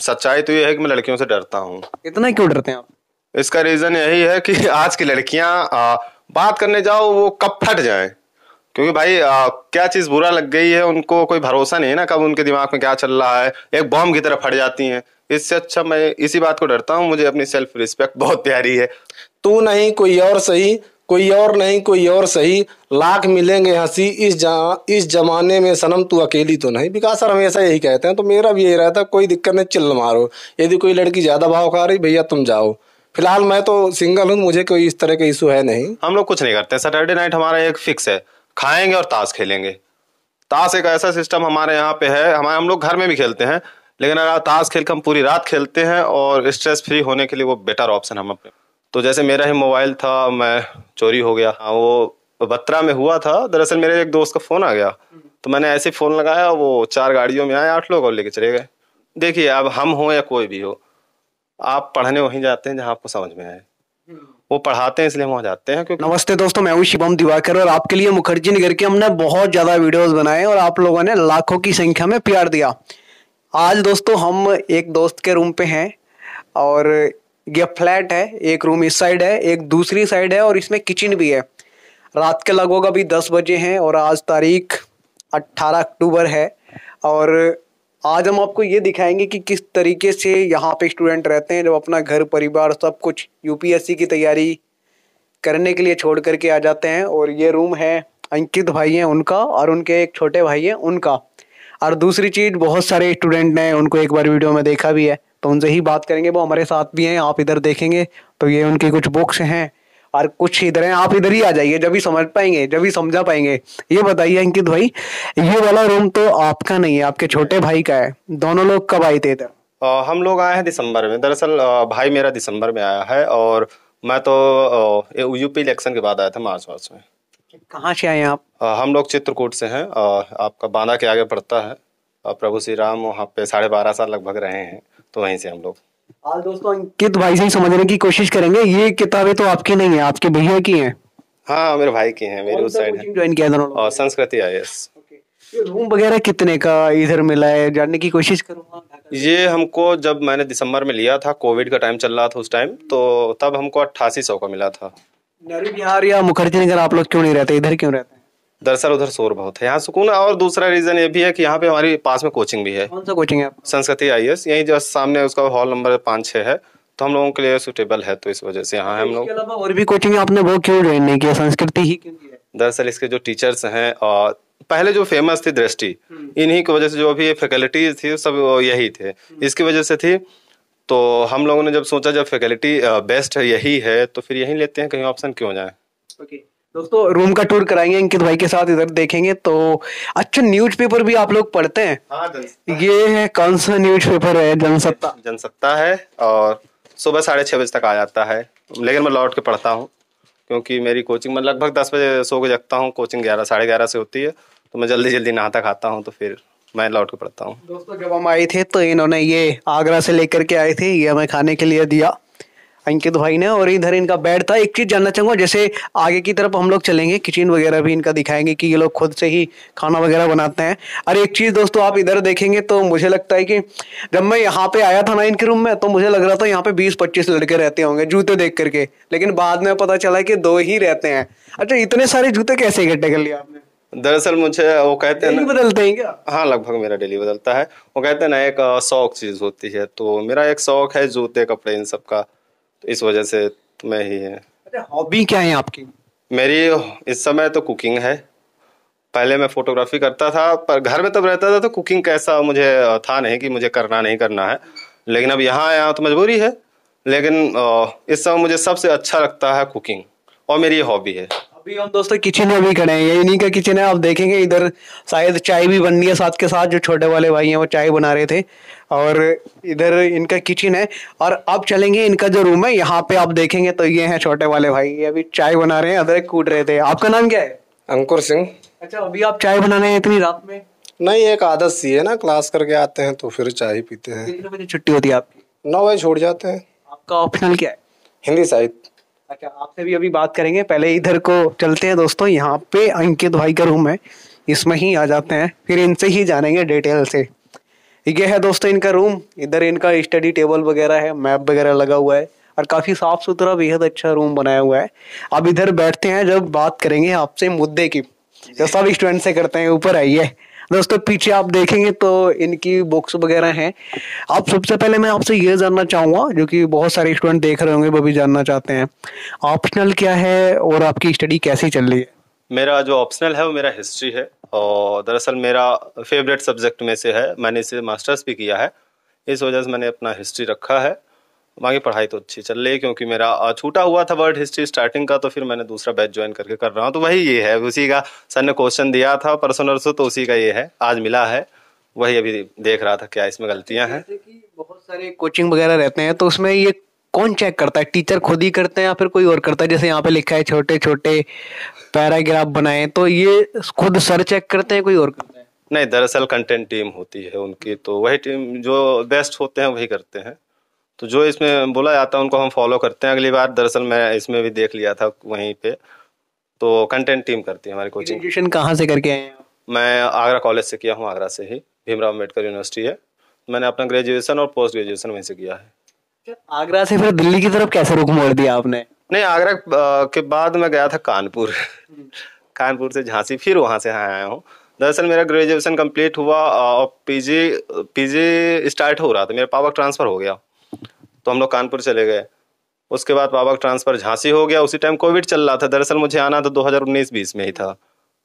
सच्चाई तो ये है कि मैं लड़कियों से डरता हूँ इतना क्यों डरते हैं आप इसका रीजन यही है कि आज की लड़कियां बात करने जाओ वो कब फट जाए क्योंकि भाई आ, क्या चीज़ बुरा लग गई है उनको कोई भरोसा नहीं है ना कब उनके दिमाग में क्या चल रहा है एक बॉम्ब की तरह फट जाती हैं इससे अच्छा मैं इसी बात को डरता हूँ मुझे अपनी सेल्फ रिस्पेक्ट बहुत प्यारी है तू नहीं कोई और सही कोई और नहीं कोई और सही लाख मिलेंगे हंसी इस जा इस जमाने में सनम तू अकेली तो नहीं विकास सर हमेशा यही कहते हैं तो मेरा भी यही रहता है कोई दिक्कत नहीं चिल्ल मारो यदि कोई लड़की ज़्यादा भाव खा रही भैया तुम जाओ फिलहाल मैं तो सिंगल हूँ मुझे कोई इस तरह का इशू है नहीं हम लोग कुछ नहीं करते सैटरडे नाइट हमारा एक फिक्स है खाएंगे और ताश खेलेंगे ताश एक ऐसा सिस्टम हमारे यहाँ पे है हमारे हम लोग घर में भी खेलते हैं लेकिन अगर ताश खेल के हम पूरी रात खेलते हैं और स्ट्रेस फ्री होने के लिए वो बेटर ऑप्शन हम अपने तो जैसे मेरा ही मोबाइल था मैं चोरी हो गया हाँ, वो बत्रा में हुआ था दरअसल मेरे एक दोस्त का फ़ोन आ गया तो मैंने ऐसे फ़ोन लगाया वो चार गाड़ियों में आए आठ लोग और लेके चले गए देखिए अब हम हो या कोई भी हो आप पढ़ने वहीं जाते हैं जहां आपको समझ में आए वो पढ़ाते हैं इसलिए वहां जाते हैं क्योंकि नमस्ते दोस्तों मैं हूँ शिवम दिवाकर और आपके लिए मुखर्जी नगर के हमने बहुत ज़्यादा वीडियोस बनाए और आप लोगों ने लाखों की संख्या में प्यार दिया आज दोस्तों हम एक दोस्त के रूम पे हैं और ये फ्लैट है एक रूम इस साइड है एक दूसरी साइड है और इसमें किचन भी है रात के लगभग अभी दस बजे हैं और आज तारीख अट्ठारह अक्टूबर है और आज हम आपको ये दिखाएंगे कि किस तरीके से यहाँ पे स्टूडेंट रहते हैं जब अपना घर परिवार सब कुछ यूपीएससी की तैयारी करने के लिए छोड़ करके आ जाते हैं और ये रूम है अंकित भाई हैं उनका और उनके एक छोटे भाई हैं उनका और दूसरी चीज़ बहुत सारे स्टूडेंट ने उनको एक बार वीडियो में देखा भी है तो उनसे ही बात करेंगे वो हमारे साथ भी हैं आप इधर देखेंगे तो ये उनकी कुछ बुक्स हैं और कुछ इधर हैं आप इधर ही आ जाइए जब भी समझ पाएंगे जब भी समझा पाएंगे ये बताइए अंकित भाई ये वाला रूम तो आपका नहीं है आपके छोटे भाई का है दोनों लोग कब आए थे इधर हम लोग आए हैं दिसंबर में दरअसल भाई मेरा दिसंबर में आया है और मैं तो यूपी इलेक्शन के बाद आया था मार्च मार्च में कहाँ से आए आप हम लोग चित्रकूट से हैं आपका बांदा के आगे पड़ता है प्रभु श्री राम वहाँ पे साढ़े बारह साल लगभग रहे हैं तो वहीं से हम लोग आज दोस्तों अंकित भाई से ही समझने की कोशिश करेंगे ये किताबें तो आपकी नहीं है आपके भैया की है हाँ मेरे भाई की है मेरे उस साइड ज्वाइन किया और संस्कृति आई एस रूम वगैरह कितने का इधर मिला है जानने की कोशिश करूँगा हाँ, ये हमको जब मैंने दिसंबर में लिया था कोविड का टाइम चल रहा था उस टाइम तो तब हमको अट्ठासी सौ का मिला था नेहरू बिहार या मुखर्जी नगर आप लोग क्यों नहीं रहते इधर क्यों रहते दरअसल उधर शोर बहुत है यहाँ सुकून और दूसरा रीजन ये भी है कि यहाँ पे हमारी पास में कोचिंग भी है कौन सा कोचिंग है संस्कृति आई एस यही जो सामने उसका हॉल नंबर पाँच छः है तो हम लोगों के लिए सुटेबल है तो इस वजह से यहाँ हम लोग और भी कोचिंग आपने वो क्यों ज्वाइन नहीं किया संस्कृति ही दरअसल इसके जो टीचर्स हैं और पहले जो फेमस थी दृष्टि हम्म। इन्हीं की वजह से जो अभी फैकल्टीज थी सब यही थे हम्म। इसकी वजह से थी तो हम लोगों ने जब सोचा जब फैकल्टी बेस्ट है यही है तो फिर यही लेते हैं कहीं ऑप्शन क्यों जाए दोस्तों रूम का टूर कराएंगे अंकित भाई के साथ इधर देखेंगे तो अच्छा न्यूज पेपर भी आप लोग पढ़ते हैं हाँ, ये है कौन सा पेपर है जनसत्ता जनसत्ता है और सुबह साढ़े छह बजे तक आ जाता है लेकिन मैं लौट के पढ़ता हूँ क्योंकि मेरी कोचिंग मैं लगभग दस बजे सो के जगता हूँ कोचिंग ग्यारह साढ़े ग्यारह से होती है तो मैं जल्दी जल्दी नहाता खाता हूँ तो फिर मैं लौट के पढ़ता हूँ दोस्तों जब हम आए थे तो इन्होंने ये आगरा से लेकर के आए थे ये हमें खाने के लिए दिया अंकित भाई ने और इधर इनका बेड था एक चीज जानना चाहूंगा जैसे आगे की तरफ हम लोग चलेंगे किचन वगैरह भी इनका दिखाएंगे कि ये लोग खुद से ही खाना वगैरह बनाते हैं और एक चीज दोस्तों आप इधर देखेंगे तो मुझे लगता है कि जब मैं यहाँ पे आया था ना इनके रूम में तो मुझे लग रहा था यहाँ पे बीस पच्चीस लड़के रहते होंगे जूते देख करके लेकिन बाद में पता चला कि दो ही रहते हैं अच्छा इतने सारे जूते कैसे इकट्ठे कर लिए आपने दरअसल मुझे वो कहते हैं बदलते हैं क्या हाँ लगभग मेरा डेली बदलता है वो कहते हैं ना एक शौक चीज होती है तो मेरा एक शौक है जूते कपड़े इन सब का इस वजह से मैं ही है अच्छा, हॉबी क्या है आपकी मेरी इस समय तो कुकिंग है पहले मैं फोटोग्राफी करता था पर घर में तब रहता था तो कुकिंग कैसा मुझे था नहीं कि मुझे करना नहीं करना है लेकिन अब यहाँ आया तो मजबूरी है लेकिन इस समय मुझे सबसे अच्छा लगता है कुकिंग और मेरी हॉबी है अभी हम दोस्तों किचन में भी खड़े हैं ये नहीं का किचन है आप देखेंगे इधर शायद चाय भी बन रही है साथ के साथ जो छोटे वाले भाई हैं वो चाय बना रहे थे और इधर इनका किचन है और अब चलेंगे इनका जो रूम है यहाँ पे आप देखेंगे तो ये हैं छोटे वाले भाई ये अभी चाय बना रहे हैं अदरक कूट रहे थे आपका नाम क्या है अंकुर सिंह अच्छा अभी आप चाय बना रहे हैं इतनी रात में नहीं एक आदत सी है ना क्लास करके आते हैं तो फिर चाय पीते हैं कितने बजे छुट्टी होती है आपकी नौ बजे छोड़ जाते हैं आपका ऑप्शनल क्या है हिंदी साहित्य अच्छा आपसे भी अभी बात करेंगे पहले इधर को चलते हैं दोस्तों यहाँ पे अंकित भाई का रूम है इसमें ही आ जाते हैं फिर इनसे ही जानेंगे डिटेल से ये है दोस्तों इनका रूम इधर इनका स्टडी टेबल वगैरह है मैप वगैरह लगा हुआ है और काफ़ी साफ सुथरा बेहद अच्छा रूम बनाया हुआ है अब इधर बैठते हैं जब बात करेंगे आपसे मुद्दे की जो सब स्टूडेंट से करते हैं ऊपर आइए दोस्तों पीछे आप देखेंगे तो इनकी बुक्स वगैरह हैं आप सबसे पहले मैं आपसे ये जानना चाहूँगा जो कि बहुत सारे स्टूडेंट देख रहे होंगे वो भी जानना चाहते हैं ऑप्शनल क्या है और आपकी स्टडी कैसी चल रही है मेरा जो ऑप्शनल है वो मेरा हिस्ट्री है और दरअसल मेरा फेवरेट सब्जेक्ट में से है मैंने इसे मास्टर्स भी किया है इस वजह से मैंने अपना हिस्ट्री रखा है बाकी पढ़ाई तो अच्छी चल रही है क्योंकि मेरा छूटा हुआ था वर्ल्ड हिस्ट्री स्टार्टिंग का तो फिर मैंने दूसरा बैच ज्वाइन करके कर रहा हूँ तो वही ये है उसी का सर ने क्वेश्चन दिया था परसों नरसों तो उसी का ये है आज मिला है वही अभी देख रहा था क्या इसमें गलतियाँ हैं बहुत सारे कोचिंग वगैरह रहते हैं तो उसमें ये कौन चेक करता है टीचर खुद ही करते हैं या फिर कोई और करता है जैसे यहाँ पे लिखा है छोटे छोटे पैराग्राफ बनाए तो ये खुद सर चेक करते हैं कोई और करते हैं नहीं दरअसल कंटेंट टीम होती है उनकी तो वही टीम जो बेस्ट होते हैं वही करते हैं तो जो इसमें बोला जाता है उनको हम फॉलो करते हैं अगली बार दरअसल मैं इसमें भी देख लिया था वहीं पे तो कंटेंट टीम करती है हमारी कोचिंग ग्रेजुएशन कहाँ से करके आए मैं आगरा कॉलेज से किया हूँ आगरा से ही भीमराव अम्बेडकर यूनिवर्सिटी है मैंने अपना ग्रेजुएशन और पोस्ट ग्रेजुएशन वहीं से किया है अच्छा, आगरा से फिर दिल्ली की तरफ कैसे रुख मोड़ दिया आपने नहीं आगरा के बाद मैं गया था कानपुर हम्म। कानपुर से झांसी फिर वहाँ से यहाँ आया हूँ दरअसल मेरा ग्रेजुएशन कंप्लीट हुआ और पीजी पीजी स्टार्ट हो रहा था मेरा पापा ट्रांसफ़र हो गया तो हम लोग कानपुर चले गए उसके बाद पापा का ट्रांसफ़र झांसी हो गया उसी टाइम कोविड चल रहा था दरअसल मुझे आना तो उन्नीस बीस में ही था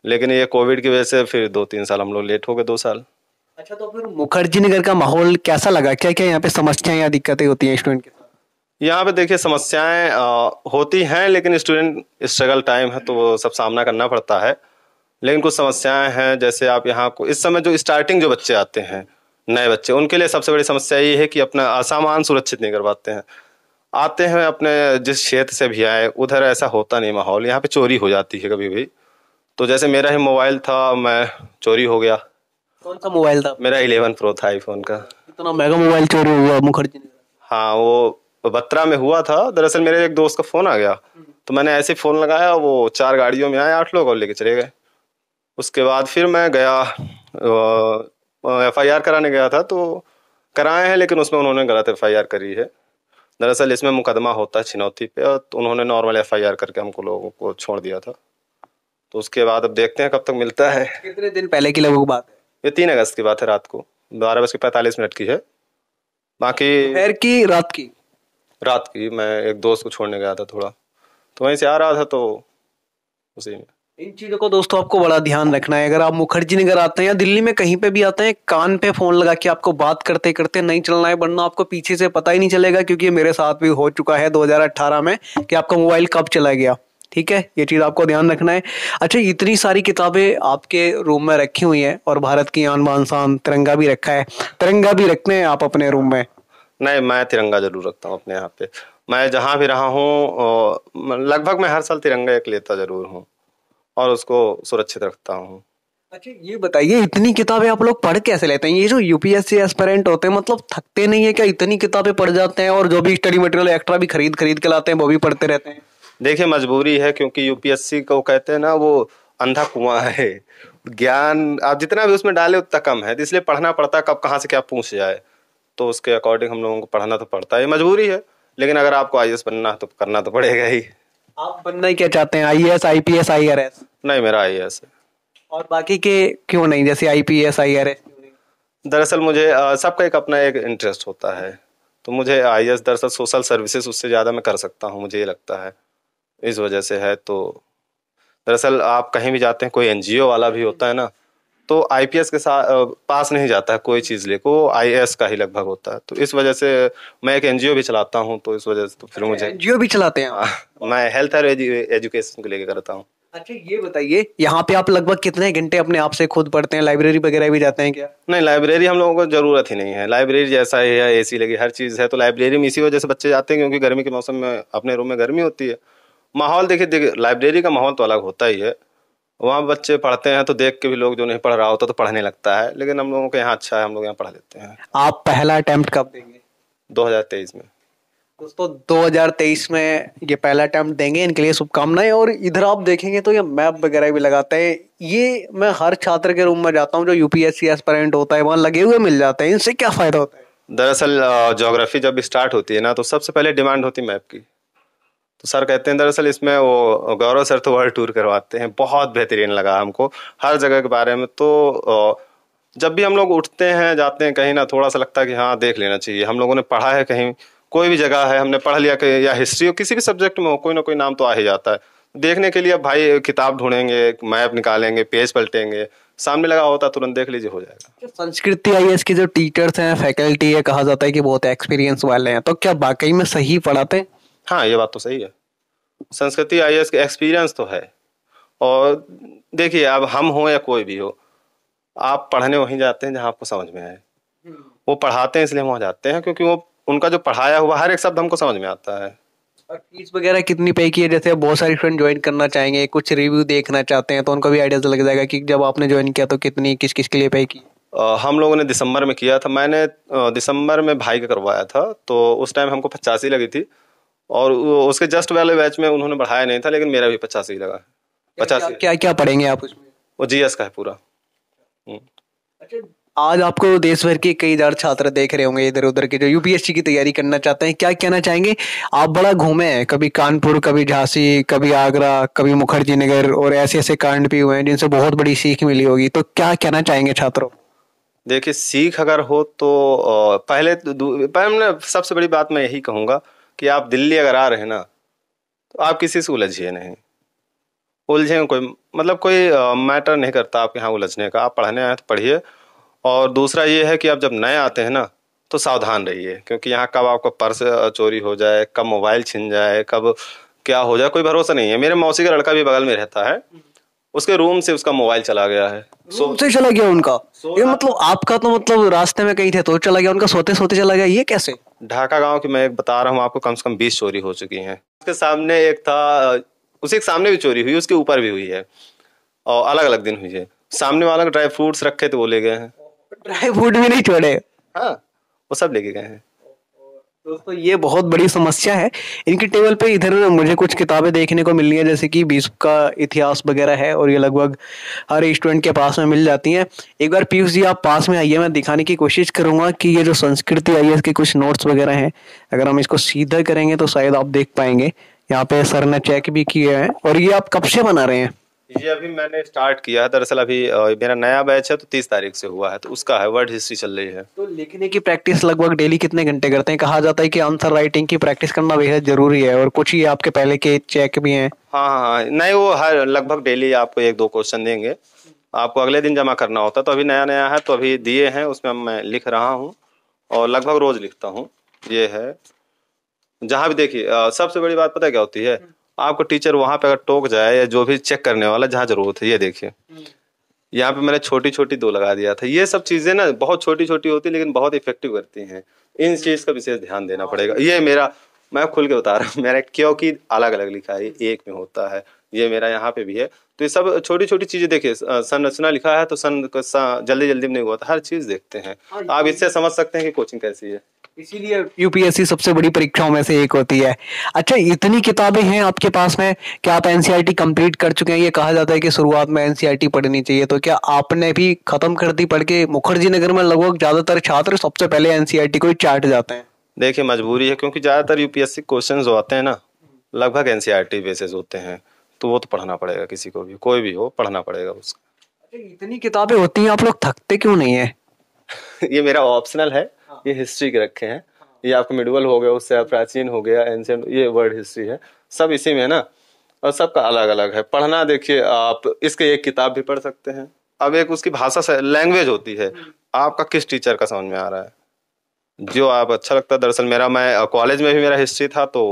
लेकिन ये कोविड की वजह से फिर दो तीन साल हम लोग लेट हो गए दो साल अच्छा तो फिर मुखर्जी नगर का माहौल कैसा लगा क्या क्या यहाँ पे समस्याएं या दिक्कतें होती हैं स्टूडेंट के साथ यहाँ पे देखिए समस्याएं होती हैं लेकिन स्टूडेंट स्ट्रगल टाइम है तो वो सब सामना करना पड़ता है लेकिन कुछ समस्याएं हैं जैसे आप यहाँ को इस समय जो स्टार्टिंग जो बच्चे आते हैं नए बच्चे उनके लिए सबसे बड़ी समस्या ये है कि अपना सामान सुरक्षित नहीं कर पाते हैं आते हैं अपने जिस क्षेत्र से भी आए उधर ऐसा होता नहीं माहौल यहाँ पे चोरी हो जाती है कभी भी तो जैसे मेरा ही मोबाइल था मैं चोरी हो गया कौन सा मोबाइल था मेरा इलेवन प्रो था आईफोन का इतना मेगा मोबाइल चोरी हुआ मुखर्जी ने हाँ वो बत्रा में हुआ था दरअसल मेरे एक दोस्त का फोन आ गया तो मैंने ऐसे फोन लगाया वो चार गाड़ियों में आए आठ लोग और लेके चले गए उसके बाद फिर मैं गया एफआईआर कराने गया था तो कराए हैं लेकिन उसमें उन्होंने गलत एफआईआर करी है दरअसल इसमें मुकदमा होता है चुनौती पे और तो उन्होंने नॉर्मल एफआईआर करके हमको लोगों को छोड़ दिया था तो उसके बाद अब देखते हैं कब तक मिलता है कितने दिन पहले की लगभग बात है ये तीन अगस्त की बात है रात को बारह बज के पैंतालीस मिनट की है बाकी की रात की रात की मैं एक दोस्त को छोड़ने गया था थोड़ा तो वहीं से आ रहा था तो उसी में इन चीज़ों को दोस्तों आपको बड़ा ध्यान रखना है अगर आप मुखर्जी नगर आते हैं या दिल्ली में कहीं पे भी आते हैं कान पे फोन लगा के आपको बात करते करते नहीं चलना है वरना आपको पीछे से पता ही नहीं चलेगा क्योंकि मेरे साथ भी हो चुका है 2018 में कि आपका मोबाइल कब चला गया ठीक है ये चीज़ आपको ध्यान रखना है अच्छा इतनी सारी किताबें आपके रूम में रखी हुई है और भारत की आन बान शान तिरंगा भी रखा है तिरंगा भी रखते हैं आप अपने रूम में नहीं मैं तिरंगा जरूर रखता हूँ अपने यहाँ पे मैं जहाँ भी रहा हूँ लगभग मैं हर साल तिरंगा एक लेता जरूर हूँ और उसको सुरक्षित रखता हूँ अच्छा ये बताइए इतनी किताबें आप लोग पढ़ कैसे लेते हैं ये जो यूपीएससी एस्पेरेंट होते हैं मतलब थकते नहीं है क्या इतनी किताबें पढ़ जाते हैं और जो भी स्टडी मटेरियल एक्स्ट्रा भी खरीद खरीद के लाते हैं वो भी पढ़ते रहते हैं देखिए मजबूरी है क्योंकि यूपीएससी को कहते हैं ना वो अंधा कुआ है ज्ञान आप जितना भी उसमें डाले उतना कम है इसलिए पढ़ना पड़ता है कब कहाँ से क्या पूछ जाए तो उसके अकॉर्डिंग हम लोगों को पढ़ना तो पड़ता है मजबूरी है लेकिन अगर आपको आई बनना है तो करना तो पड़ेगा ही आप बनना ही क्या चाहते हैं I S I P S I R S नहीं मेरा आई एस और बाकी के क्यों नहीं जैसे I P S I R S दरअसल मुझे सबका एक अपना एक इंटरेस्ट होता है तो मुझे आई एस दरअसल सोशल सर्विसेज उससे ज़्यादा मैं कर सकता हूँ मुझे ये लगता है इस वजह से है तो दरअसल आप कहीं भी जाते हैं कोई एन वाला भी होता है ना तो आईपीएस के साथ पास नहीं जाता है कोई चीज़ लेकर वो आई का ही लगभग होता है तो इस वजह से मैं एक एनजीओ भी चलाता हूँ तो इस वजह से तो फिर अच्छा, मुझे एनजीओ भी चलाते हैं हाँ, मैं हेल्थ और एजुकेशन को लेकर करता हूँ अच्छा ये बताइए यहाँ पे आप लगभग कितने घंटे अपने आप से खुद पढ़ते हैं लाइब्रेरी वगैरह भी जाते हैं क्या नहीं लाइब्रेरी हम लोगों को जरूरत ही नहीं है लाइब्रेरी जैसा ही है एसी लगी हर चीज़ है तो लाइब्रेरी में इसी वजह से बच्चे जाते हैं क्योंकि गर्मी के मौसम में अपने रूम में गर्मी होती है माहौल देखिए देखिए लाइब्रेरी का माहौल तो अलग होता ही है वहाँ बच्चे पढ़ते हैं तो देख के भी लोग जो नहीं पढ़ रहा होता तो पढ़ने लगता है लेकिन हम लोगों के यहाँ अच्छा है हम लोग यहाँ पढ़ा लेते हैं आप पहला अटैम्प्ट कब देंगे 2023 में दोस्तों 2023 में ये पहला अटैम्प्ट देंगे इनके लिए शुभकामनाएं और इधर आप देखेंगे तो ये मैप वगैरह भी लगाते हैं ये मैं हर छात्र के रूम में जाता हूँ जो यूपीएससी एस्परेंट होता है वहाँ लगे हुए मिल जाते हैं इनसे क्या फ़ायदा होता है दरअसल जोग्राफी जब स्टार्ट होती है ना तो सबसे पहले डिमांड होती है मैप की तो सर कहते हैं दरअसल इसमें वो गौरव सर तो वर्ल्ड टूर करवाते हैं बहुत बेहतरीन लगा हमको हर जगह के बारे में तो जब भी हम लोग उठते हैं जाते हैं कहीं ना थोड़ा सा लगता है कि हाँ देख लेना चाहिए हम लोगों ने पढ़ा है कहीं कोई भी जगह है हमने पढ़ लिया कहीं या हिस्ट्री हो किसी भी सब्जेक्ट में हो कोई ना कोई नाम तो आ ही जाता है देखने के लिए भाई किताब ढूंढेंगे मैप निकालेंगे पेज पलटेंगे सामने लगा होता तुरंत देख लीजिए हो जाएगा संस्कृति आई की जो टीचर्स हैं फैकल्टी है कहा जाता है कि बहुत एक्सपीरियंस वाले हैं तो क्या वाकई में सही पढ़ाते हैं हाँ ये बात तो सही है संस्कृति आई एस एक्सपीरियंस तो है और देखिए अब हम हो या कोई भी हो आप पढ़ने वहीं जाते हैं जहाँ आपको समझ में आए वो पढ़ाते हैं इसलिए वहाँ जाते हैं क्योंकि वो उनका जो पढ़ाया हुआ हर एक शब्द हमको समझ में आता है और फीस वगैरह कितनी पे की है जैसे बहुत सारे स्टूडेंट ज्वाइन करना चाहेंगे कुछ रिव्यू देखना चाहते हैं तो उनको भी आइडिया लग जाएगा कि जब आपने ज्वाइन किया तो कितनी किस किस के लिए पे की हम लोगों ने दिसंबर में किया था मैंने दिसंबर में भाई का करवाया था तो उस टाइम हमको पचासी लगी थी और उसके जस्ट वाले बैच में उन्होंने बढ़ाया नहीं था लेकिन मेरा भी पचास ही लगा पचास क्या क्या पढ़ेंगे आप उसमें वो जीएस का है पूरा हम्म। अच्छा, आज आपको देश भर के कई हजार छात्र देख रहे होंगे इधर उधर के जो यूपीएससी की तैयारी करना चाहते हैं क्या कहना चाहेंगे आप बड़ा घूमे हैं कभी कानपुर कभी झांसी कभी आगरा कभी मुखर्जी नगर और ऐसे ऐसे कांड भी हुए हैं जिनसे बहुत बड़ी सीख मिली होगी तो क्या कहना चाहेंगे छात्रों देखिए सीख अगर हो तो पहले तो पहले सबसे बड़ी बात मैं यही कहूँगा कि आप दिल्ली अगर आ रहे हैं ना तो आप किसी से उलझिए नहीं उलझे कोई मतलब कोई मैटर नहीं करता आपके यहाँ उलझने का आप पढ़ने आए तो पढ़िए और दूसरा ये है कि आप जब नए आते हैं ना तो सावधान रहिए क्योंकि यहाँ कब आपका पर्स चोरी हो जाए कब मोबाइल छिन जाए कब क्या हो जाए कोई भरोसा नहीं है मेरे मौसी का लड़का भी बगल में रहता है उसके रूम से उसका मोबाइल चला गया है सो so, से चला गया उनका so, ये हाँ। मतलब आपका तो मतलब रास्ते में कहीं थे तो चला गया उनका सोते सोते चला गया ये कैसे ढाका गांव की मैं बता रहा हूँ आपको कम से कम बीस चोरी हो चुकी है उसके सामने एक था उसी के सामने भी चोरी हुई उसके ऊपर भी हुई है और अलग अलग दिन हुई है सामने वाला ड्राई फ्रूट्स रखे थे वो ले गए हैं ड्राई फ्रूट भी नहीं छोड़े हाँ वो सब लेके गए हैं दोस्तों ये बहुत बड़ी समस्या है इनकी टेबल पे इधर मुझे कुछ किताबें देखने को मिल रही जैसे कि बीस का इतिहास वगैरह है और ये लगभग हर स्टूडेंट के पास में मिल जाती हैं एक बार पीयूष जी आप पास में आइए मैं दिखाने की कोशिश करूँगा कि ये जो संस्कृति आई है इसके कुछ नोट्स वगैरह हैं अगर हम इसको सीधा करेंगे तो शायद आप देख पाएंगे यहाँ पे सर ने चेक भी किए हैं और ये आप कब से बना रहे हैं ये अभी मैंने स्टार्ट किया है दरअसल अभी मेरा नया बैच है तो तीस तारीख से हुआ है तो उसका है वर्ड हिस्ट्री चल रही है तो लिखने की प्रैक्टिस लगभग डेली कितने घंटे करते हैं कहा जाता है कि आंसर राइटिंग की प्रैक्टिस करना बेहद जरूरी है और कुछ ही आपके पहले के चेक भी हैं हाँ, हाँ हाँ नहीं वो हर लगभग डेली आपको एक दो क्वेश्चन देंगे आपको अगले दिन जमा करना होता तो अभी नया नया है तो अभी दिए हैं उसमें मैं लिख रहा हूँ और लगभग रोज लिखता हूँ ये है जहाँ भी देखिए सबसे बड़ी बात पता क्या होती है आपको टीचर वहाँ पे अगर टोक जाए या जो भी चेक करने वाला जहाँ जरूरत है ये देखिए हम्म। यहाँ पे मैंने छोटी छोटी दो लगा दिया था ये सब चीज़ें ना बहुत छोटी छोटी होती है लेकिन बहुत इफेक्टिव करती हैं इन चीज़ का विशेष ध्यान देना पड़ेगा ये मेरा मैं खुल के बता रहा हूँ मैंने क्योंकि अलग अलग लिखा है एक में होता है ये मेरा यहाँ पे भी है तो ये सब छोटी छोटी चीज़ें देखिए संरचना लिखा है तो सन जल्दी जल्दी में नहीं हुआ था हर चीज़ देखते हैं आप इससे समझ सकते हैं कि कोचिंग कैसी है इसीलिए यूपीएससी सबसे बड़ी परीक्षाओं में से एक होती है अच्छा इतनी किताबें हैं आपके पास में क्या आप एनसीईआरटी कंप्लीट e कर चुके हैं ये कहा जाता है कि शुरुआत में एनसीईआरटी e पढ़नी चाहिए तो क्या आपने भी खत्म कर दी पढ़ के मुखर्जी नगर में लगभग ज्यादातर छात्र सबसे पहले एनसीईआरटी e को ही चाट जाते हैं देखिए मजबूरी है क्योंकि ज्यादातर यूपीएससी क्वेश्चन जो आते हैं ना लगभग एनसीईआरटी बेसिस होते हैं तो वो तो पढ़ना पड़ेगा किसी को भी कोई भी हो पढ़ना पड़ेगा उसका अच्छा, इतनी किताबें होती हैं आप लोग थकते क्यों नहीं है ये मेरा ऑप्शनल है हाँ। ये हिस्ट्री के रखे हैं ये आपका मिडवल हो गया उससे प्राचीन हो गया एंशियंट ये वर्ल्ड हिस्ट्री है सब इसी में है ना और सबका अलग अलग है पढ़ना देखिए आप इसके एक किताब भी पढ़ सकते हैं अब एक उसकी भाषा से लैंग्वेज होती है हम्म। आपका किस टीचर का समझ में आ रहा है जो आप अच्छा लगता है दरअसल मेरा मैं कॉलेज में भी मेरा हिस्ट्री था तो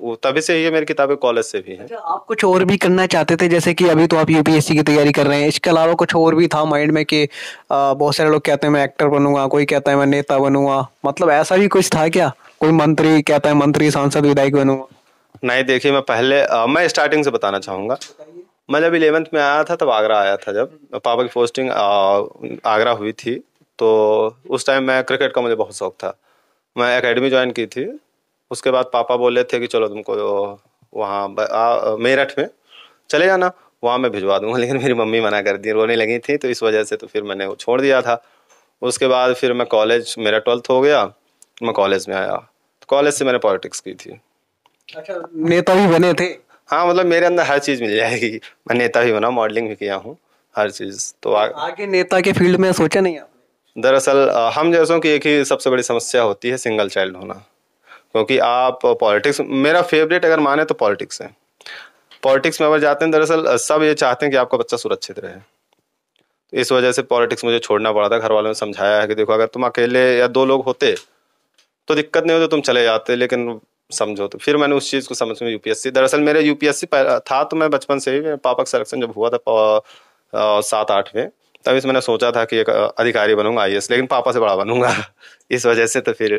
वो तभी से ये मेरी किताबें कॉलेज से भी हैं अच्छा, आप कुछ और भी करना चाहते थे जैसे कि अभी तो आप यूपीएससी की तैयारी कर रहे हैं इसके अलावा कुछ और भी था माइंड में कि बहुत सारे लोग कहते हैं मैं एक्टर बनूंगा कोई कहता है मैं नेता बनूंगा मतलब ऐसा भी कुछ था क्या कोई मंत्री कहता है मंत्री सांसद विधायक बनूंगा नहीं देखिए मैं पहले आ, मैं स्टार्टिंग से बताना चाहूँगा मैं जब इलेवेंथ में आया था तब आगरा आया था जब पापा की पोस्टिंग आगरा हुई थी तो उस टाइम मैं क्रिकेट का मुझे बहुत शौक था मैं एकेडमी ज्वाइन की थी उसके बाद पापा बोले थे कि चलो तुमको तो वहाँ मेरठ में चले जाना वहाँ मैं भिजवा दूँगा लेकिन मेरी मम्मी मना कर दी रोने लगी थी तो इस वजह से तो फिर मैंने वो छोड़ दिया था उसके बाद फिर मैं कॉलेज मेरा ट्वेल्थ हो गया मैं कॉलेज में आया तो कॉलेज से मैंने पॉलिटिक्स की थी अच्छा नेता भी बने थे हाँ मतलब मेरे अंदर हर चीज़ मिल जाएगी मैं नेता भी बना मॉडलिंग भी किया हूँ हर चीज़ तो आ... आगे नेता के फील्ड में सोचा नहीं दरअसल हम जैसों की एक ही सबसे बड़ी समस्या होती है सिंगल चाइल्ड होना क्योंकि आप पॉलिटिक्स मेरा फेवरेट अगर माने तो पॉलिटिक्स है पॉलिटिक्स में अगर जाते हैं दरअसल सब ये चाहते हैं कि आपका बच्चा सुरक्षित रहे तो इस वजह से पॉलिटिक्स मुझे छोड़ना पड़ा था घर वालों ने समझाया है कि देखो अगर तुम अकेले या दो लोग होते तो दिक्कत नहीं होती तुम चले जाते लेकिन समझो तो फिर मैंने उस चीज़ को समझ में यूपीएससी दरअसल मेरे यूपीएससी था तो मैं बचपन से ही पापा का सिलेक्शन जब हुआ था सात आठ में तब इस मैंने सोचा था कि एक अधिकारी बनूंगा आई लेकिन पापा से बड़ा बनूंगा इस वजह से तो फिर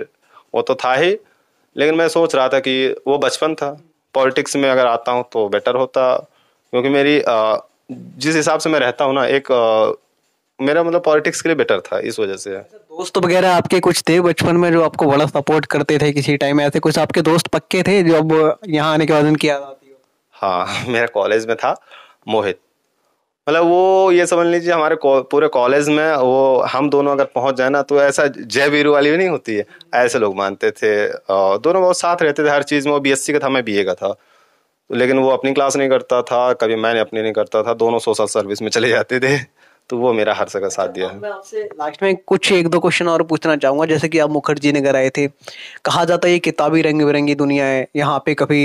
वो तो था ही लेकिन मैं सोच रहा था कि वो बचपन था पॉलिटिक्स में अगर आता हूँ तो बेटर होता क्योंकि मेरी जिस हिसाब से मैं रहता हूँ ना एक मेरा मतलब पॉलिटिक्स के लिए बेटर था इस वजह से अच्छा, दोस्त वगैरह आपके कुछ थे बचपन में जो आपको बड़ा सपोर्ट करते थे किसी टाइम ऐसे कुछ आपके दोस्त पक्के थे जो अब यहाँ आने के बाद उनकी याद आती हो हाँ मेरा कॉलेज में था मोहित मतलब वो ये समझ लीजिए हमारे पूरे कॉलेज में वो हम दोनों अगर पहुंच जाए ना तो ऐसा जय वीरू वाली भी नहीं होती है ऐसे लोग मानते थे दोनों बहुत साथ रहते थे हर चीज़ में वो बी का था मैं बी का था लेकिन वो अपनी क्लास नहीं करता था कभी मैं अपनी नहीं करता था दोनों सोशल सर्विस में चले जाते थे तो वो मेरा हर जगह साथ दिया है लास्ट में कुछ एक दो क्वेश्चन और पूछना चाहूंगा जैसे कि आप मुखर्जी नगर आए थे कहा जाता है ये किताबी रंग बिरंगी दुनिया है यहाँ पे कभी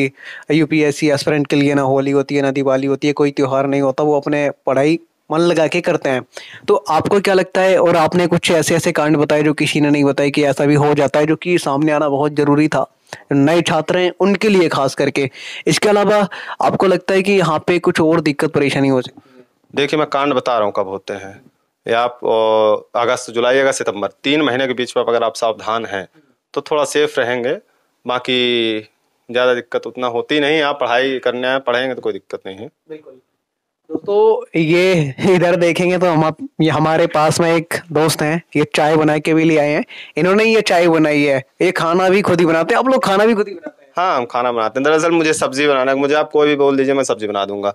यूपीएससी एस्परेंट के लिए ना होली होती है ना दिवाली होती है कोई त्यौहार नहीं होता वो अपने पढ़ाई मन लगा के करते हैं तो आपको क्या लगता है और आपने कुछ ऐसे ऐसे कांड बताए जो किसी ने नहीं बताए कि ऐसा भी हो जाता है जो कि सामने आना बहुत ज़रूरी था नए छात्र हैं उनके लिए खास करके इसके अलावा आपको लगता है कि यहाँ पे कुछ और दिक्कत परेशानी हो सकती देखिए मैं कांड बता रहा हूँ कब होते हैं या आप अगस्त जुलाई अगस्त सितंबर तीन महीने के बीच में अगर आप सावधान हैं तो थोड़ा सेफ रहेंगे बाकी ज़्यादा दिक्कत उतना होती नहीं आप पढ़ाई करने आए पढ़ेंगे तो कोई दिक्कत नहीं है बिल्कुल तो ये इधर देखेंगे तो हम आप ये हमारे पास में एक दोस्त हैं ये चाय बना के भी ले आए हैं इन्होंने ये चाय बनाई है ये खाना भी खुद ही बनाते हैं आप लोग खाना भी खुद ही बनाते हैं हाँ हम खाना बनाते हैं दरअसल मुझे सब्जी बनाना मुझे आप कोई भी बोल दीजिए मैं सब्जी बना दूंगा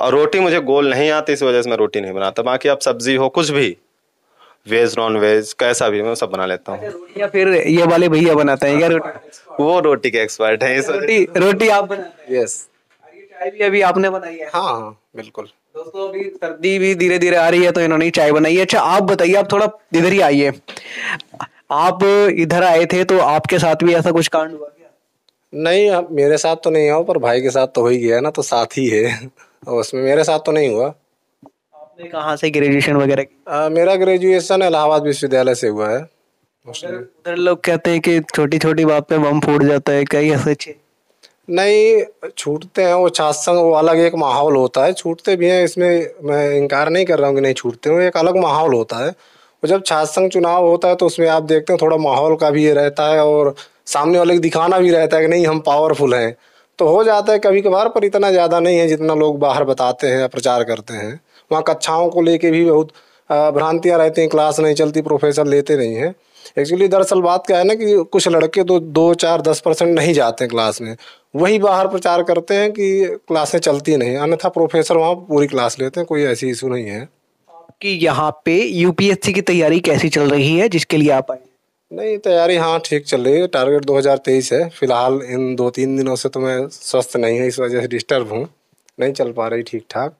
और रोटी मुझे गोल नहीं आती इस वजह से मैं रोटी नहीं बनाता बाकी आप सब्जी हो कुछ भी वेज नॉन वेज कैसा भी मैं सब बना लेता हूँ अच्छा, फिर ये वाले भैया बनाते हैं वो रोटी के एक्सपर्ट रोटी रोटी आप बनाते यस अभी आपने बनाई है हाँ, हाँ बिल्कुल दोस्तों अभी सर्दी भी धीरे धीरे आ रही है तो इन्होंने चाय बनाई है अच्छा आप बताइए आप थोड़ा इधर ही आइए आप इधर आए थे तो आपके साथ भी ऐसा कुछ कांड हुआ नहीं मेरे साथ तो नहीं हो पर भाई के साथ तो हो ही गया ना तो साथ ही है उसमें मेरे साथ तो नहीं हुआ आपने कहाँ से ग्रेजुएशन वगैरह मेरा ग्रेजुएशन इलाहाबाद विश्वविद्यालय से हुआ है उधर लोग कहते हैं कि छोटी छोटी बात पे बम फूट जाता है कई ऐसे चीज नहीं छूटते हैं वो छात्संग वो अलग एक माहौल होता है छूटते भी हैं इसमें मैं इनकार नहीं कर रहा हूँ कि नहीं छूटते हैं एक अलग माहौल होता है वो जब छात्र संघ चुनाव होता है तो उसमें आप देखते हैं थोड़ा माहौल का भी ये रहता है और सामने वाले को दिखाना भी रहता है कि नहीं हम पावरफुल हैं तो हो जाता है कभी कभार पर इतना ज़्यादा नहीं है जितना लोग बाहर बताते हैं या प्रचार करते हैं वहाँ कक्षाओं को लेके भी बहुत भ्रांतियाँ रहती हैं क्लास नहीं चलती प्रोफेसर लेते नहीं हैं एक्चुअली दरअसल बात क्या है ना कि कुछ लड़के तो दो चार दस परसेंट नहीं जाते हैं क्लास में वही बाहर प्रचार करते हैं कि क्लासें चलती नहीं अन्यथा प्रोफेसर वहाँ पूरी क्लास लेते हैं कोई ऐसी इशू नहीं है कि यहाँ पे यूपीएससी की तैयारी कैसी चल रही है जिसके लिए आप आए नहीं तैयारी हाँ ठीक चल रही है टारगेट 2023 है फिलहाल इन दो तीन दिनों से तो मैं स्वस्थ नहीं है इस वजह से डिस्टर्ब हूँ नहीं चल पा रही ठीक ठाक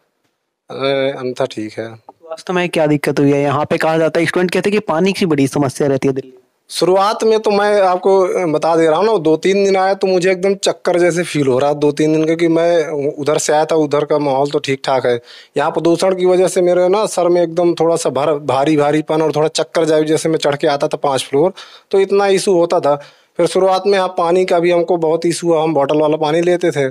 अन्यथा ठीक है वास्तव में क्या दिक्कत हुई है यहाँ पे कहा जाता है स्टूडेंट कहते हैं कि पानी की बड़ी समस्या रहती है दिल्ली शुरुआत में तो मैं आपको बता दे रहा हूँ ना दो तीन दिन आया तो मुझे एकदम चक्कर जैसे फील हो रहा दो तीन दिन का कि मैं उधर से आया था उधर का माहौल तो ठीक ठाक है यहाँ प्रदूषण की वजह से मेरे ना सर में एकदम थोड़ा सा भार भारी भारीपन और थोड़ा चक्कर जाए जैसे मैं चढ़ के आता था पाँच फ्लोर तो इतना इशू होता था फिर शुरुआत में यहाँ पानी का भी हमको बहुत इशू हुआ हम बॉटल वाला पानी लेते थे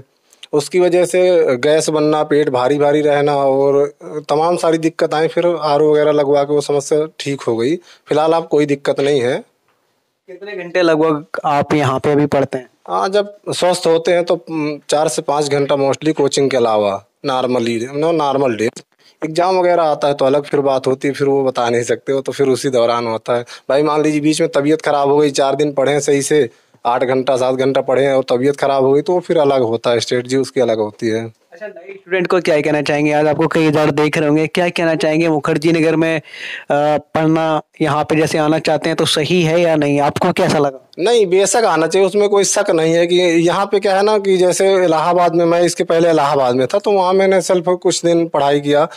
उसकी वजह से गैस बनना पेट भारी भारी रहना और तमाम सारी दिक्कत आई फिर आर वगैरह लगवा के वो समस्या ठीक हो गई फिलहाल आप कोई दिक्कत नहीं है कितने घंटे लगभग आप यहाँ पे अभी पढ़ते हैं हाँ जब स्वस्थ होते हैं तो चार से पाँच घंटा मोस्टली कोचिंग के अलावा normally no normal day exam वगैरह आता है तो अलग फिर बात होती है फिर वो बता नहीं सकते हो तो फिर उसी दौरान होता है भाई मान लीजिए बीच में तबीयत खराब हो गई चार दिन पढ़े सही से आठ घंटा सात घंटा पढ़े और तबीयत खराब हो गई तो फिर अलग होता है स्ट्रेटजी उसकी अलग होती है अच्छा नए स्टूडेंट को क्या कहना चाहेंगे आज आपको कई इधर देख रहे होंगे क्या कहना चाहेंगे मुखर्जी नगर में पढ़ना यहाँ पे जैसे आना चाहते हैं तो सही है या नहीं आपको कैसा लगा नहीं बेशक आना चाहिए उसमें कोई शक नहीं है कि यहाँ पे क्या है ना कि जैसे इलाहाबाद में मैं इसके पहले इलाहाबाद में था तो वहाँ मैंने सेल्फ कुछ दिन पढ़ाई किया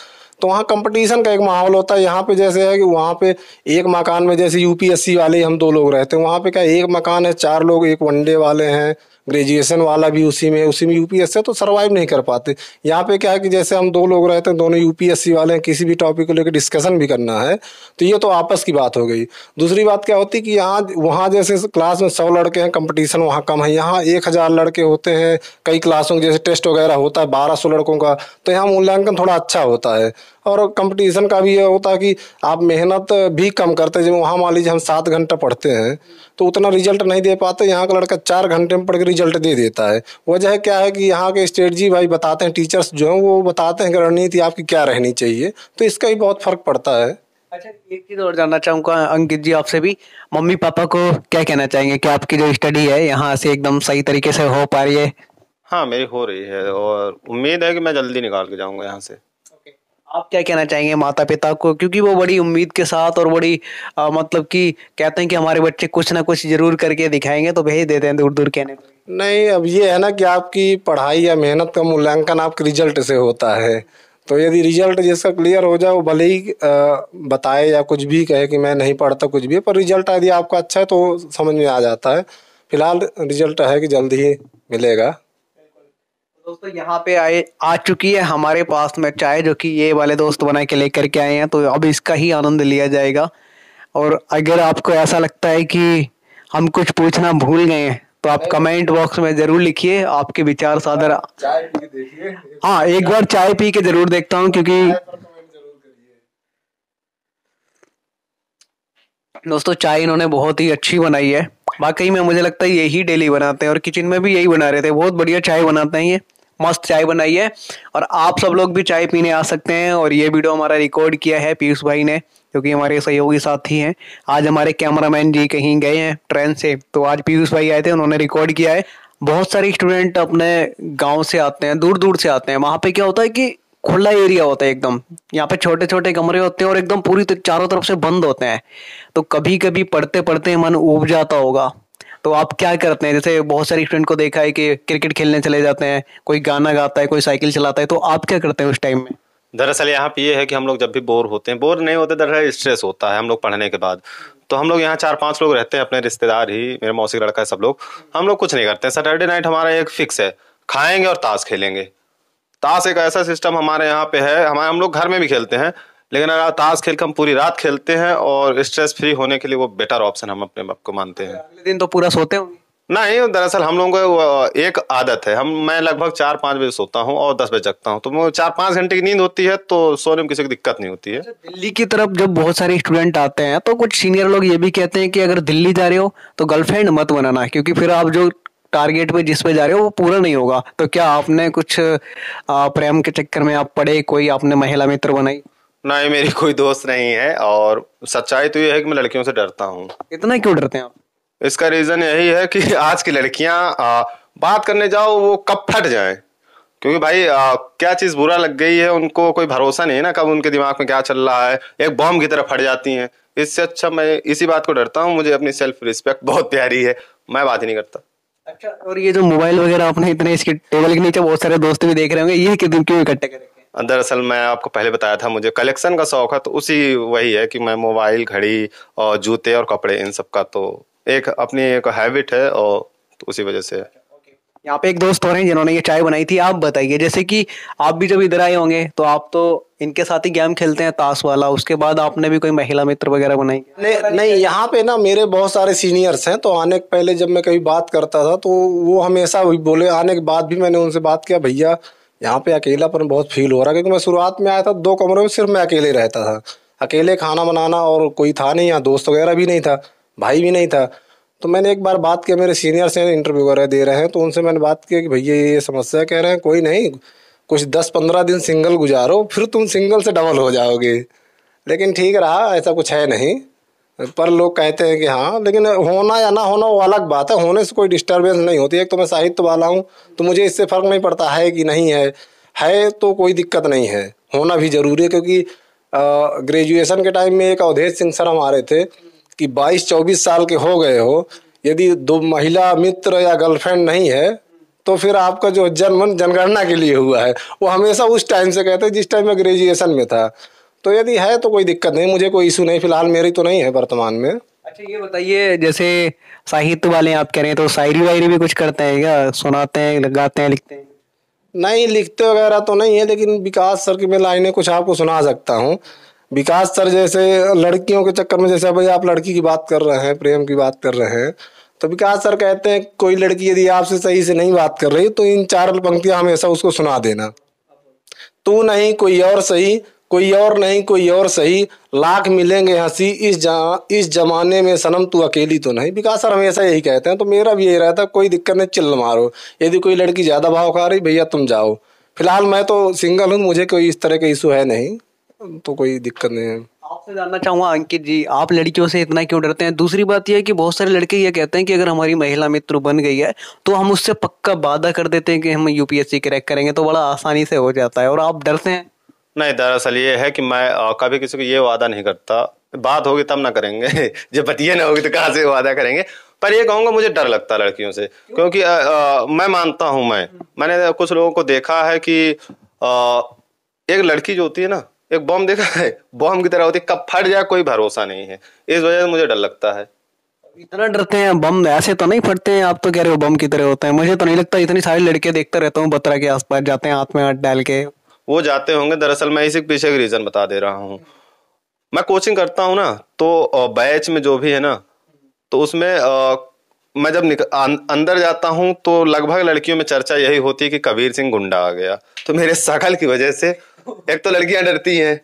तो वहाँ कंपटीशन का एक माहौल होता है यहाँ पे जैसे है कि वहाँ पे एक मकान में जैसे यूपीएससी वाले हम दो लोग रहते हैं वहाँ पे क्या एक मकान है चार लोग एक वनडे वाले हैं ग्रेजुएशन वाला भी उसी में उसी में यूपीएससी तो सर्वाइव नहीं कर पाते यहाँ पे क्या है कि जैसे हम दो लोग रहते हैं दोनों यूपीएससी वाले हैं किसी भी टॉपिक को लेकर डिस्कशन भी करना है तो ये तो आपस की बात हो गई दूसरी बात क्या होती है कि यहाँ वहाँ जैसे क्लास में सौ लड़के हैं कंपटीशन वहाँ कम है यहाँ एक हज़ार लड़के होते हैं कई क्लासों के जैसे टेस्ट वगैरह होता है बारह सौ लड़कों का तो यहाँ मूल्यांकन थोड़ा अच्छा होता है और कंपटीशन का भी ये होता है कि आप मेहनत भी कम करते हैं जब वहाँ मान लीजिए हम सात घंटा पढ़ते हैं तो उतना रिजल्ट नहीं दे पाते यहाँ का लड़का चार घंटे में पढ़ के रिजल्ट दे देता है वजह क्या है कि यहाँ के स्ट्रेटजी भाई बताते हैं टीचर्स जो हैं वो बताते हैं कि रणनीति आपकी क्या रहनी चाहिए तो इसका भी बहुत फ़र्क पड़ता है अच्छा एक चीज़ और जानना चाहूँगा अंकित जी आपसे भी मम्मी पापा को क्या कहना चाहेंगे कि आपकी जो स्टडी है यहाँ से एकदम सही तरीके से हो पा रही है हाँ मेरी हो रही है और उम्मीद है कि मैं जल्दी निकाल के जाऊँगा यहाँ से आप क्या कहना चाहेंगे माता पिता को क्योंकि वो बड़ी उम्मीद के साथ और बड़ी आ, मतलब कि कहते हैं कि हमारे बच्चे कुछ ना कुछ जरूर करके दिखाएंगे तो भेज देते हैं दूर दूर कहने नहीं अब ये है ना कि आपकी पढ़ाई या मेहनत का मूल्यांकन आपके रिजल्ट से होता है तो यदि रिजल्ट जैसा क्लियर हो जाए वो भले ही बताए या कुछ भी कहे कि मैं नहीं पढ़ता कुछ भी पर रिजल्ट यदि आपका अच्छा है तो समझ में आ जाता है फिलहाल रिजल्ट है कि जल्द ही मिलेगा दोस्तों यहाँ पे आए आ चुकी है हमारे पास में चाय जो कि ये वाले दोस्त बना के लेकर के आए हैं तो अब इसका ही आनंद लिया जाएगा और अगर आपको ऐसा लगता है कि हम कुछ पूछना भूल गए हैं तो आप कमेंट बॉक्स में जरूर लिखिए आपके विचार सादर हाँ एक बार चाय पी के जरूर देखता हूँ क्योंकि दोस्तों चाय इन्होंने बहुत ही अच्छी बनाई है वाकई में मुझे लगता है यही डेली बनाते हैं और किचन में भी यही बना रहे थे बहुत बढ़िया चाय बनाते हैं ये मस्त चाय बनाई है और आप सब लोग भी चाय पीने आ सकते हैं और ये वीडियो हमारा रिकॉर्ड किया है पीयूष भाई ने क्योंकि हमारे सहयोगी साथी हैं आज हमारे कैमरामैन जी कहीं गए हैं ट्रेन से तो आज पीयूष भाई आए थे उन्होंने रिकॉर्ड किया है बहुत सारे स्टूडेंट अपने गांव से आते हैं दूर दूर से आते हैं वहाँ पे क्या होता है कि खुला एरिया होता है एकदम यहाँ पे छोटे छोटे कमरे होते हैं और एकदम पूरी चारों तरफ से बंद होते हैं तो कभी कभी पढ़ते पढ़ते मन उब जाता होगा तो आप क्या करते हैं जैसे बहुत सारे स्टूडेंट को देखा है कि क्रिकेट खेलने चले जाते हैं कोई गाना गाता है कोई साइकिल चलाता है तो आप क्या करते हैं उस टाइम में दरअसल यहाँ पे ये है कि हम लोग जब भी बोर होते हैं बोर नहीं होते दरअसल स्ट्रेस होता है हम लोग पढ़ने के बाद तो हम लोग यहाँ चार पांच लोग रहते हैं अपने रिश्तेदार ही मेरे मौसी लड़का है सब लोग हम लोग कुछ नहीं करते हैं सैटरडे नाइट हमारा एक फिक्स है खाएंगे और ताश खेलेंगे ताश एक ऐसा सिस्टम हमारे यहाँ पे है हमारे हम लोग घर में भी खेलते हैं लेकिन अगर ताश खेल हम पूरी रात खेलते हैं और स्ट्रेस फ्री होने के लिए वो बेटर ऑप्शन हम अपने आप को मानते हैं अगले दिन तो पूरा सोते होंगे नहीं दरअसल हम लोगों को एक आदत है हम मैं लगभग चार पाँच बजे सोता हूँ और दस बजे जगता हूँ तो चार पाँच घंटे की नींद होती है तो सोने में किसी को दिक्कत नहीं होती है अच्छा, दिल्ली की तरफ जब बहुत सारे स्टूडेंट आते हैं तो कुछ सीनियर लोग ये भी कहते हैं कि अगर दिल्ली जा रहे हो तो गर्लफ्रेंड मत बनाना क्योंकि फिर आप जो टारगेट पे जिस पे जा रहे हो वो पूरा नहीं होगा तो क्या आपने कुछ प्रेम के चक्कर में आप पड़े कोई आपने महिला मित्र बनाई ना ही मेरी कोई दोस्त नहीं है और सच्चाई तो ये है कि मैं लड़कियों से डरता हूँ इतना क्यों डरते हैं आप इसका रीज़न यही है कि आज की लड़कियाँ बात करने जाओ वो कब फट जाए क्योंकि भाई आ, क्या चीज़ बुरा लग गई है उनको कोई भरोसा नहीं है ना कब उनके दिमाग में क्या चल रहा है एक बॉम्ब की तरह फट जाती हैं इससे अच्छा मैं इसी बात को डरता हूँ मुझे अपनी सेल्फ रिस्पेक्ट बहुत प्यारी है मैं बात ही नहीं करता अच्छा और ये जो मोबाइल वगैरह आपने इतने इसके टेबल के नीचे बहुत सारे दोस्त भी देख रहे होंगे ये क्यों इकट्ठे करें दरअसल मैं आपको पहले बताया था मुझे कलेक्शन का शौक है तो उसी वही है कि मैं मोबाइल घड़ी और जूते और कपड़े इन सब का तो एक अपनी एक हैबिट है और तो उसी वजह से यहाँ पे एक दोस्त हो रहे हैं जिन्होंने ये चाय बनाई थी आप बताइए जैसे कि आप भी जब इधर आए होंगे तो आप तो इनके साथ ही गेम खेलते हैं ताश वाला उसके बाद आपने भी कोई महिला मित्र वगैरह बनाई नहीं नहीं यहाँ पे ना मेरे बहुत सारे सीनियर्स हैं तो आने के पहले जब मैं कभी बात करता था तो वो हमेशा बोले आने के बाद भी मैंने उनसे बात किया भैया यहाँ पे अकेलापन बहुत फील हो रहा है क्योंकि मैं शुरुआत में आया था दो कमरों में सिर्फ मैं अकेले रहता था अकेले खाना बनाना और कोई था नहीं यहाँ दोस्त वगैरह भी नहीं था भाई भी नहीं था तो मैंने एक बार बात किया मेरे सीनियर से इंटरव्यू वगैरह दे रहे हैं तो उनसे मैंने बात की कि भैया ये समस्या कह रहे हैं कोई नहीं कुछ दस पंद्रह दिन सिंगल गुजारो फिर तुम सिंगल से डबल हो जाओगे लेकिन ठीक रहा ऐसा कुछ है नहीं पर लोग कहते हैं कि हाँ लेकिन होना या ना होना वो अलग बात है होने से कोई डिस्टर्बेंस नहीं होती एक तो मैं साहित्य वाला हूँ तो मुझे इससे फ़र्क नहीं पड़ता है कि नहीं है है तो कोई दिक्कत नहीं है होना भी ज़रूरी है क्योंकि ग्रेजुएशन के टाइम में एक अवधेश सिंह सर हमारे थे कि 22-24 साल के हो गए हो यदि दो महिला मित्र या गर्लफ्रेंड नहीं है तो फिर आपका जो जन्म जनगणना के लिए हुआ है वो हमेशा उस टाइम से कहते हैं जिस टाइम में ग्रेजुएशन में था तो यदि है तो कोई दिक्कत नहीं मुझे कोई इशू नहीं फिलहाल मेरी तो नहीं है वर्तमान में अच्छा ये बताइए जैसे साहित्य वाले आप कह रहे हैं तो शायरी वायरी भी कुछ करते हैं क्या सुनाते हैं लगाते हैं लिखते हैं नहीं लिखते वगैरह तो नहीं है लेकिन विकास सर की मैं लाइने कुछ आपको सुना सकता हूँ विकास सर जैसे लड़कियों के चक्कर में जैसे भाई आप लड़की की बात कर रहे हैं प्रेम की बात कर रहे हैं तो विकास सर कहते हैं कोई लड़की यदि आपसे सही से नहीं बात कर रही तो इन चार पंक्तियाँ हमेशा उसको सुना देना तू नहीं कोई और सही कोई और नहीं कोई और सही लाख मिलेंगे हंसी इस जा इस जमाने में सनम तू अकेली तो नहीं विकास सर हमेशा यही कहते हैं तो मेरा भी यही रहता है कोई दिक्कत नहीं चिल्ल मारो यदि कोई लड़की ज़्यादा भाव खा रही भैया तुम जाओ फिलहाल मैं तो सिंगल हूँ मुझे कोई इस तरह का इशू है नहीं तो कोई दिक्कत नहीं है आपसे जानना चाहूंगा अंकित जी आप लड़कियों से इतना क्यों डरते हैं दूसरी बात यह है कि बहुत सारे लड़के ये कहते हैं कि अगर हमारी महिला मित्र बन गई है तो हम उससे पक्का वादा कर देते हैं कि हम यूपीएससी क्रैक करेंगे तो बड़ा आसानी से हो जाता है और आप डरते हैं नहीं दरअसल ये है कि मैं कभी किसी को ये वादा नहीं करता बात होगी तब ना करेंगे जब बतिए ना होगी तो कहाँ से वादा करेंगे पर ये कहूँगा मुझे डर लगता है लड़कियों से क्योंकि आ, आ, मैं मानता हूँ मैं मैंने कुछ लोगों को देखा है कि आ, एक लड़की जो होती है ना एक बम देखा है बम की तरह होती है कब फट जाए कोई भरोसा नहीं है इस वजह से मुझे डर लगता है इतना डरते हैं बम ऐसे तो नहीं फटते हैं आप तो कह रहे हो बम की तरह होते हैं मुझे तो नहीं लगता इतनी सारी लड़के देखता रहता हूँ बतरा के आसपास जाते हैं हाथ में हाथ डाल के वो जाते होंगे दरअसल मैं इसी पीछे का रीज़न बता दे रहा हूँ मैं कोचिंग करता हूँ ना तो बैच में जो भी है ना तो उसमें मैं जब निक अं, अंदर जाता हूँ तो लगभग लड़कियों में चर्चा यही होती है कि कबीर सिंह गुंडा आ गया तो मेरे सकल की वजह से एक तो लड़कियाँ डरती हैं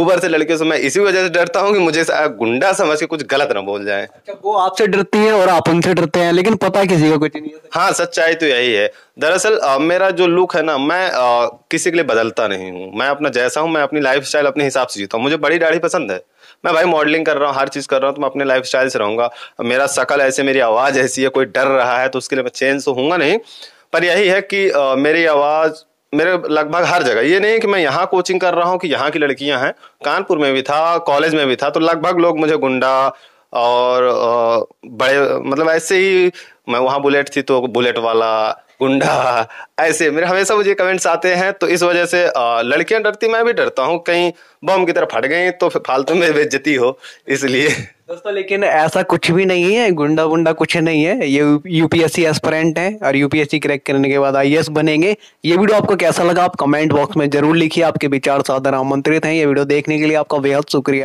ऊबर से लड़कियों से मैं इसी वजह से डरता हूँ कि मुझे गुंडा समझ के कुछ गलत ना बोल जाए अच्छा, वो आपसे डरती है और आप उनसे डरते हैं लेकिन पता किसी को कुछ नहीं है हाँ सच्चाई तो यही है दरअसल मेरा जो लुक है ना मैं आ, किसी के लिए बदलता नहीं हूँ मैं अपना जैसा हूँ मैं अपनी लाइफ अपने हिसाब से जीता हूँ मुझे बड़ी दाढ़ी पसंद है मैं भाई मॉडलिंग कर रहा हूँ हर चीज़ कर रहा हूँ तो मैं अपने लाइफ स्टाइल से रहूंगा मेरा शकल ऐसे मेरी आवाज़ ऐसी है कोई डर रहा है तो उसके लिए मैं चेंज तो हूँगा नहीं पर यही है कि मेरी आवाज़ मेरे लगभग हर जगह ये नहीं कि मैं यहाँ कोचिंग कर रहा हूँ कि यहाँ की लड़कियाँ हैं कानपुर में भी था कॉलेज में भी था तो लगभग लोग मुझे गुंडा और बड़े मतलब ऐसे ही मैं वहाँ बुलेट थी तो बुलेट वाला गुंडा ऐसे मेरे हमेशा मुझे कमेंट्स आते हैं तो इस वजह से लड़कियां डरती मैं भी डरता हूँ कहीं बम की तरफ फट गई तो फालतू में बेज्जती हो इसलिए दोस्तों लेकिन ऐसा कुछ भी नहीं है गुंडा गुंडा कुछ नहीं है ये यूपीएससी एस्परेंट है और यूपीएससी क्रैक करने के बाद आईएएस बनेंगे ये वीडियो आपको कैसा लगा आप कमेंट बॉक्स में जरूर लिखिए आपके विचार साधन आमंत्रित हैं ये वीडियो देखने के लिए आपका बेहद शुक्रिया